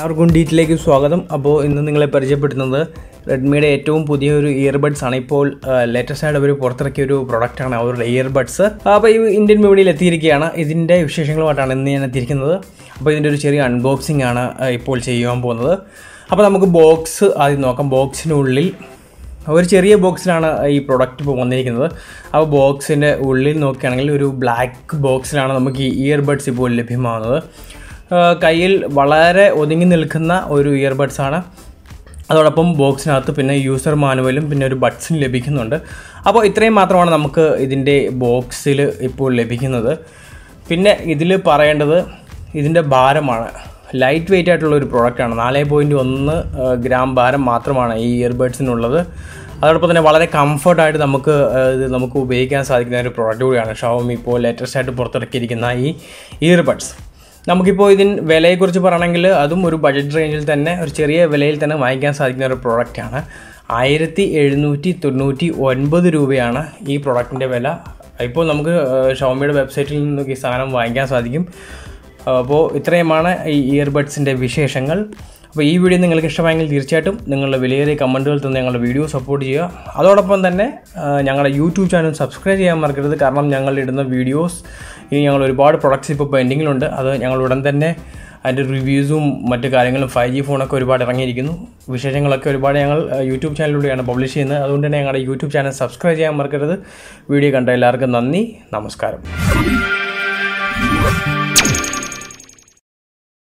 എല്ലാവർക്കും ഡീറ്റിലേക്ക് സ്വാഗതം അപ്പോൾ ഇന്ന് നിങ്ങളെ പരിചയപ്പെടുത്തുന്നത് റെഡ്മിയുടെ ഏറ്റവും പുതിയ ഒരു ഇയർബഡ്സ് ആണ് ഇപ്പോൾ ലേറ്റസ്റ്റ് ആയിട്ട് അവർ പുറത്തിറക്കിയ ഒരു പ്രൊഡക്റ്റാണ് അവരുടെ ഇയർബഡ്സ് അപ്പോൾ ഈ ഇന്ത്യൻ വിപണിയിൽ എത്തിയിരിക്കുകയാണ് ഇതിൻ്റെ വിശേഷങ്ങളുമായിട്ടാണ് ഇന്ന് ഞാൻ എത്തിയിരിക്കുന്നത് അപ്പോൾ ഇതിൻ്റെ ഒരു ചെറിയ അൺബോക്സിംഗ് ആണ് ഇപ്പോൾ ചെയ്യാൻ പോകുന്നത് അപ്പോൾ നമുക്ക് ബോക്സ് ആദ്യം നോക്കാം ബോക്സിനുള്ളിൽ ഒരു ചെറിയ ബോക്സിലാണ് ഈ പ്രൊഡക്റ്റ് ഇപ്പോൾ വന്നിരിക്കുന്നത് അപ്പോൾ ബോക്സിൻ്റെ ഉള്ളിൽ നോക്കുകയാണെങ്കിൽ ഒരു ബ്ലാക്ക് ബോക്സിലാണ് നമുക്ക് ഈ ഇയർബഡ്സ് ഇപ്പോൾ ലഭ്യമാകുന്നത് കയ്യിൽ വളരെ ഒതുങ്ങി നിൽക്കുന്ന ഒരു ആണ് അതോടൊപ്പം ബോക്സിനകത്ത് പിന്നെ യൂസർ മാനുവലും പിന്നെ ഒരു ബഡ്സും ലഭിക്കുന്നുണ്ട് അപ്പോൾ ഇത്രയും മാത്രമാണ് നമുക്ക് ഇതിൻ്റെ ബോക്സിൽ ഇപ്പോൾ ലഭിക്കുന്നത് പിന്നെ ഇതിൽ പറയേണ്ടത് ഇതിൻ്റെ ഭാരമാണ് ലൈറ്റ് വെയിറ്റ് ആയിട്ടുള്ള ഒരു പ്രോഡക്റ്റാണ് നാല് പോയിൻറ്റ് ഒന്ന് ഗ്രാം ഭാരം മാത്രമാണ് ഈ ഇയർബഡ്സിനുള്ളത് അതോടൊപ്പം തന്നെ വളരെ കംഫർട്ടായിട്ട് നമുക്ക് ഇത് നമുക്ക് ഉപയോഗിക്കാൻ സാധിക്കുന്ന ഒരു പ്രോഡക്റ്റ് കൂടിയാണ് ഷവമി ഇപ്പോൾ ലേറ്റസ്റ്റ് ആയിട്ട് പുറത്തിറക്കിയിരിക്കുന്ന ഈ ഇയർബഡ്സ് നമുക്കിപ്പോൾ ഇതിൻ വിലയെക്കുറിച്ച് പറയണമെങ്കിൽ അതും ഒരു ബഡ്ജറ്റ് റേഞ്ചിൽ തന്നെ ഒരു ചെറിയ വിലയിൽ തന്നെ വാങ്ങിക്കാൻ സാധിക്കുന്ന ഒരു പ്രോഡക്റ്റാണ് ആയിരത്തി എഴുന്നൂറ്റി തൊണ്ണൂറ്റി ഒൻപത് രൂപയാണ് ഈ പ്രോഡക്റ്റിൻ്റെ വില ഇപ്പോൾ നമുക്ക് ഷോമിയുടെ വെബ്സൈറ്റിൽ നിന്നൊക്കെ ഈ സാധനം വാങ്ങിക്കാൻ സാധിക്കും അപ്പോൾ ഇത്രയുമാണ് ഈ ഇയർബഡ്സിൻ്റെ വിശേഷങ്ങൾ അപ്പോൾ ഈ വീഡിയോ നിങ്ങൾക്ക് ഇഷ്ടമായെങ്കിൽ തീർച്ചയായിട്ടും നിങ്ങളുടെ വിലയേറിയ കമൻറ്റുകൾ തന്ന് ഞങ്ങളുടെ വീഡിയോ സപ്പോർട്ട് ചെയ്യുക അതോടൊപ്പം തന്നെ ഞങ്ങളുടെ യൂട്യൂബ് ചാനൽ സബ്സ്ക്രൈബ് ചെയ്യാൻ മറക്കരുത് കാരണം ഞങ്ങൾ ഇടുന്ന വീഡിയോസ് ഇനി ഞങ്ങൾ ഒരുപാട് പ്രൊഡക്ട്സ് ഇപ്പോൾ പെൻഡിങ്ങിലുണ്ട് അത് ഞങ്ങൾ ഉടൻ തന്നെ അതിൻ്റെ റിവ്യൂസും മറ്റ് കാര്യങ്ങളും ഫൈവ് ജി ഫോണൊക്കെ ഒരുപാട് ഇറങ്ങിയിരിക്കുന്നു വിശേഷങ്ങളൊക്കെ ഒരുപാട് ഞങ്ങൾ യൂട്യൂബ് ചാനലിലൂടെയാണ് പബ്ലിഷ് ചെയ്യുന്നത് അതുകൊണ്ട് തന്നെ ഞങ്ങളുടെ യൂട്യൂബ് ചാനൽ സബ്സ്ക്രൈബ് ചെയ്യാൻ മറക്കരുത് വീഡിയോ കണ്ട എല്ലാവർക്കും നന്ദി നമസ്കാരം